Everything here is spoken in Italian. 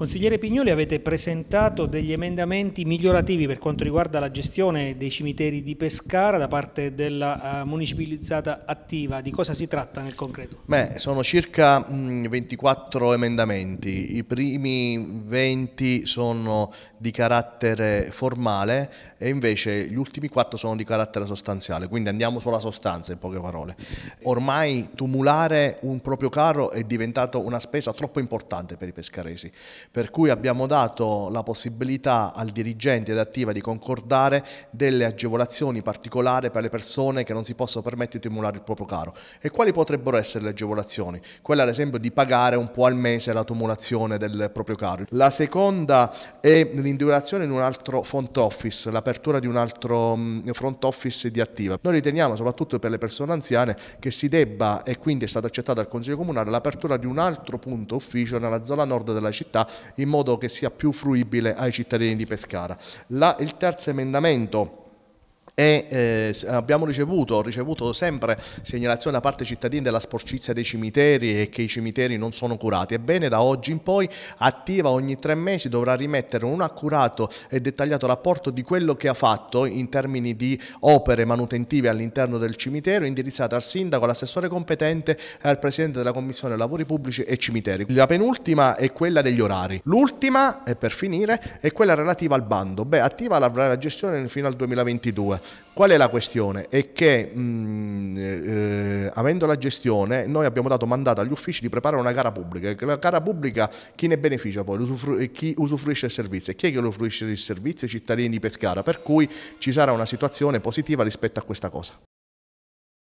Consigliere Pignoli avete presentato degli emendamenti migliorativi per quanto riguarda la gestione dei cimiteri di Pescara da parte della eh, municipalizzata attiva, di cosa si tratta nel concreto? Beh, sono circa 24 mm, emendamenti, i primi 20 sono di carattere formale e invece gli ultimi 4 sono di carattere sostanziale, quindi andiamo sulla sostanza in poche parole. Ormai tumulare un proprio carro è diventato una spesa troppo importante per i pescaresi per cui abbiamo dato la possibilità al dirigente ed attiva di concordare delle agevolazioni particolari per le persone che non si possono permettere di emulare il proprio caro. E quali potrebbero essere le agevolazioni? Quella ad esempio di pagare un po' al mese la tumulazione del proprio caro. La seconda è l'individuazione in un altro front office, l'apertura di un altro mm, front office di attiva. Noi riteniamo soprattutto per le persone anziane che si debba e quindi è stata accettata dal Consiglio Comunale l'apertura di un altro punto ufficio nella zona nord della città in modo che sia più fruibile ai cittadini di Pescara. La, il terzo emendamento e eh, abbiamo ricevuto, ricevuto, sempre segnalazioni da parte cittadini della sporcizia dei cimiteri e che i cimiteri non sono curati. Ebbene da oggi in poi Attiva ogni tre mesi dovrà rimettere un accurato e dettagliato rapporto di quello che ha fatto in termini di opere manutentive all'interno del cimitero indirizzate al sindaco, all'assessore competente e al presidente della commissione lavori pubblici e cimiteri. La penultima è quella degli orari. L'ultima, e per finire, è quella relativa al bando. Beh, Attiva avrà la gestione fino al 2022. Qual è la questione? È che mh, mm, eh, avendo la gestione noi abbiamo dato mandato agli uffici di preparare una gara pubblica. La gara pubblica chi ne beneficia poi? Usufru- eh, chi usufruisce il servizio? E chi è che usufruisce il servizio? I cittadini di Pescara. Per cui ci sarà una situazione positiva rispetto a questa cosa.